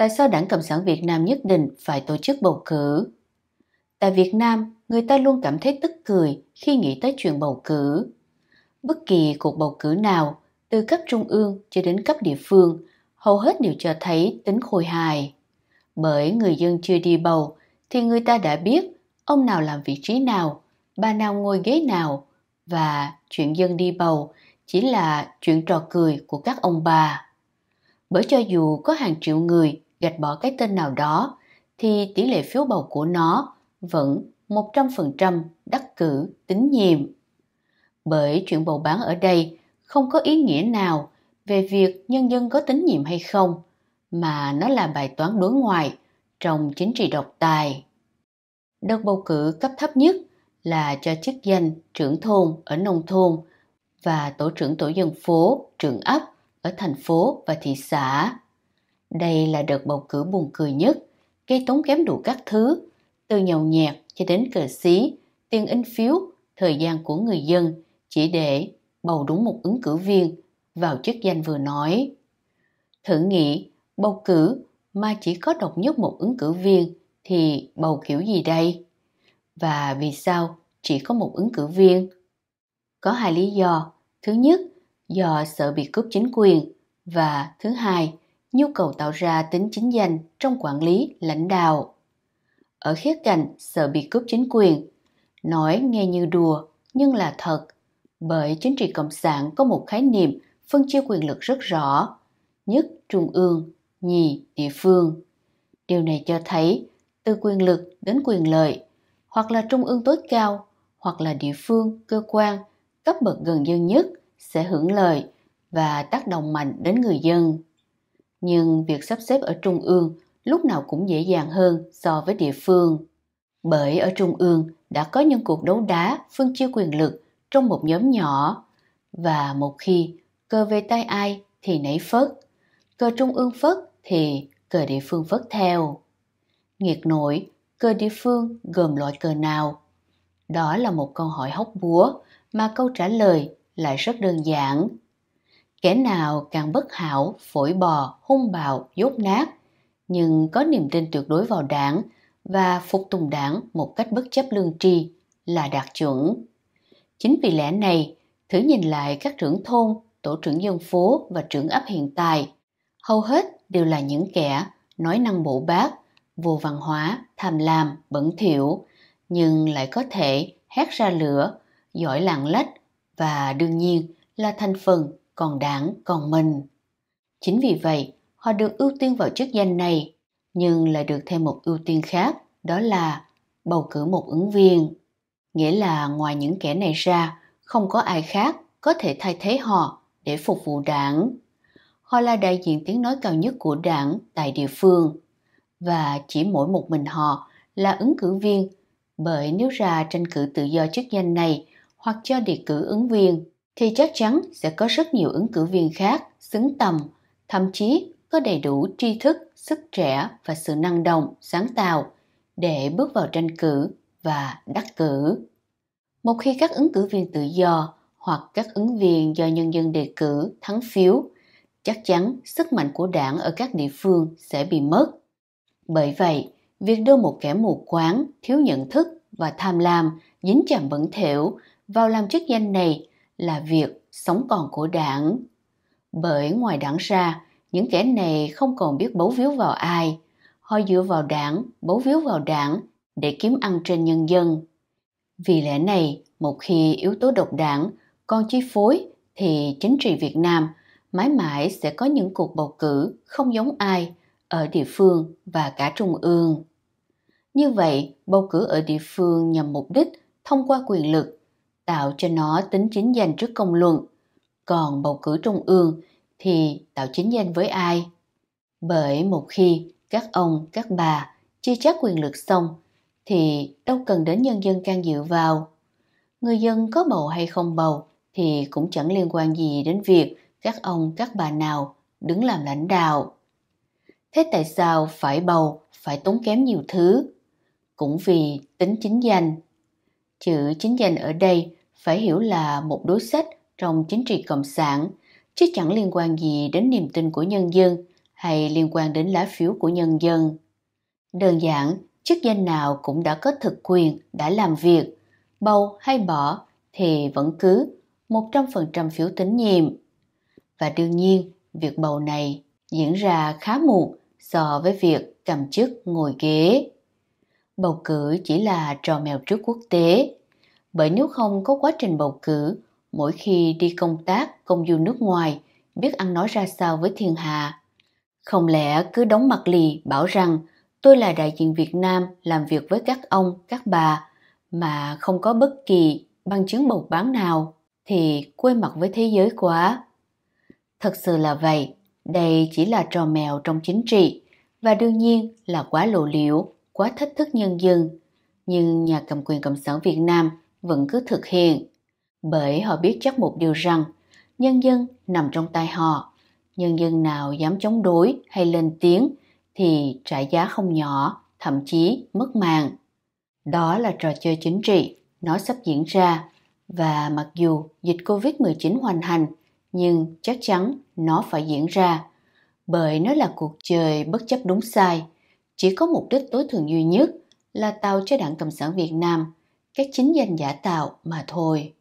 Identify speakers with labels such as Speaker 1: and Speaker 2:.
Speaker 1: tại sao Đảng Cộng sản Việt Nam nhất định phải tổ chức bầu cử? Tại Việt Nam, người ta luôn cảm thấy tức cười khi nghĩ tới chuyện bầu cử. Bất kỳ cuộc bầu cử nào, từ cấp trung ương cho đến cấp địa phương, hầu hết đều cho thấy tính khôi hài. Bởi người dân chưa đi bầu thì người ta đã biết ông nào làm vị trí nào, bà nào ngồi ghế nào và chuyện dân đi bầu chỉ là chuyện trò cười của các ông bà. Bởi cho dù có hàng triệu người gạch bỏ cái tên nào đó thì tỷ lệ phiếu bầu của nó vẫn 100% đắc cử tín nhiệm. Bởi chuyện bầu bán ở đây không có ý nghĩa nào về việc nhân dân có tín nhiệm hay không, mà nó là bài toán đối ngoại trong chính trị độc tài. Đợt bầu cử cấp thấp nhất là cho chức danh trưởng thôn ở nông thôn và tổ trưởng tổ dân phố, trưởng ấp ở thành phố và thị xã. Đây là đợt bầu cử buồn cười nhất, gây tốn kém đủ các thứ, từ nhậu nhẹt cho đến cờ xí, tiền in phiếu, thời gian của người dân chỉ để bầu đúng một ứng cử viên vào chức danh vừa nói. Thử nghĩ, bầu cử mà chỉ có độc nhất một ứng cử viên thì bầu kiểu gì đây? Và vì sao chỉ có một ứng cử viên? Có hai lý do. Thứ nhất, do sợ bị cướp chính quyền và thứ hai nhu cầu tạo ra tính chính danh trong quản lý, lãnh đạo. Ở khía cạnh sợ bị cướp chính quyền, nói nghe như đùa nhưng là thật, bởi chính trị cộng sản có một khái niệm phân chia quyền lực rất rõ, nhất trung ương, nhì địa phương. Điều này cho thấy từ quyền lực đến quyền lợi, hoặc là trung ương tối cao, hoặc là địa phương, cơ quan, cấp bậc gần dân nhất sẽ hưởng lợi và tác động mạnh đến người dân nhưng việc sắp xếp ở trung ương lúc nào cũng dễ dàng hơn so với địa phương. Bởi ở trung ương đã có những cuộc đấu đá phân chia quyền lực trong một nhóm nhỏ và một khi cờ về tay ai thì nảy phớt, cờ trung ương phớt thì cờ địa phương phớt theo. Nghiệt nổi, cờ địa phương gồm loại cờ nào? Đó là một câu hỏi hóc búa mà câu trả lời lại rất đơn giản. Kẻ nào càng bất hảo, phổi bò, hung bạo, dốt nát, nhưng có niềm tin tuyệt đối vào đảng và phục tùng đảng một cách bất chấp lương tri là đạt chuẩn. Chính vì lẽ này, thử nhìn lại các trưởng thôn, tổ trưởng dân phố và trưởng ấp hiện tại, hầu hết đều là những kẻ nói năng bộ bác, vô văn hóa, tham lam, bẩn thỉu, nhưng lại có thể hét ra lửa, giỏi lạng lách và đương nhiên là thành phần còn đảng còn mình. Chính vì vậy, họ được ưu tiên vào chức danh này, nhưng lại được thêm một ưu tiên khác, đó là bầu cử một ứng viên. Nghĩa là ngoài những kẻ này ra, không có ai khác có thể thay thế họ để phục vụ đảng. Họ là đại diện tiếng nói cao nhất của đảng tại địa phương và chỉ mỗi một mình họ là ứng cử viên bởi nếu ra tranh cử tự do chức danh này hoặc cho đề cử ứng viên thì chắc chắn sẽ có rất nhiều ứng cử viên khác xứng tầm, thậm chí có đầy đủ tri thức, sức trẻ và sự năng động, sáng tạo để bước vào tranh cử và đắc cử. Một khi các ứng cử viên tự do hoặc các ứng viên do nhân dân đề cử thắng phiếu, chắc chắn sức mạnh của đảng ở các địa phương sẽ bị mất. Bởi vậy, việc đưa một kẻ mù quáng, thiếu nhận thức và tham lam dính chạm bẩn thỉu vào làm chức danh này là việc sống còn của đảng. Bởi ngoài đảng ra, những kẻ này không còn biết bấu víu vào ai. Họ dựa vào đảng, bấu víu vào đảng để kiếm ăn trên nhân dân. Vì lẽ này, một khi yếu tố độc đảng còn chi phối thì chính trị Việt Nam mãi mãi sẽ có những cuộc bầu cử không giống ai ở địa phương và cả trung ương. Như vậy, bầu cử ở địa phương nhằm mục đích thông qua quyền lực tạo cho nó tính chính danh trước công luận. Còn bầu cử trung ương thì tạo chính danh với ai? Bởi một khi các ông, các bà chia chác quyền lực xong thì đâu cần đến nhân dân can dự vào. Người dân có bầu hay không bầu thì cũng chẳng liên quan gì đến việc các ông, các bà nào đứng làm lãnh đạo. Thế tại sao phải bầu, phải tốn kém nhiều thứ? Cũng vì tính chính danh. Chữ chính danh ở đây phải hiểu là một đối sách trong chính trị cộng sản, chứ chẳng liên quan gì đến niềm tin của nhân dân hay liên quan đến lá phiếu của nhân dân. Đơn giản, chức danh nào cũng đã có thực quyền, đã làm việc, bầu hay bỏ thì vẫn cứ 100% phiếu tín nhiệm. Và đương nhiên, việc bầu này diễn ra khá muộn so với việc cầm chức ngồi ghế. Bầu cử chỉ là trò mèo trước quốc tế, bởi nếu không có quá trình bầu cử, mỗi khi đi công tác, công du nước ngoài, biết ăn nói ra sao với thiên hạ. Không lẽ cứ đóng mặt lì bảo rằng tôi là đại diện Việt Nam làm việc với các ông, các bà mà không có bất kỳ bằng chứng bầu bán nào thì quê mặt với thế giới quá. Thật sự là vậy, đây chỉ là trò mèo trong chính trị và đương nhiên là quá lộ liễu, quá thách thức nhân dân. Nhưng nhà cầm quyền Cộng sản Việt Nam vẫn cứ thực hiện bởi họ biết chắc một điều rằng nhân dân nằm trong tay họ nhân dân nào dám chống đối hay lên tiếng thì trả giá không nhỏ thậm chí mất mạng đó là trò chơi chính trị nó sắp diễn ra và mặc dù dịch Covid-19 hoành hành nhưng chắc chắn nó phải diễn ra bởi nó là cuộc chơi bất chấp đúng sai chỉ có mục đích tối thượng duy nhất là tạo cho Đảng Cộng sản Việt Nam các chính danh giả tạo mà thôi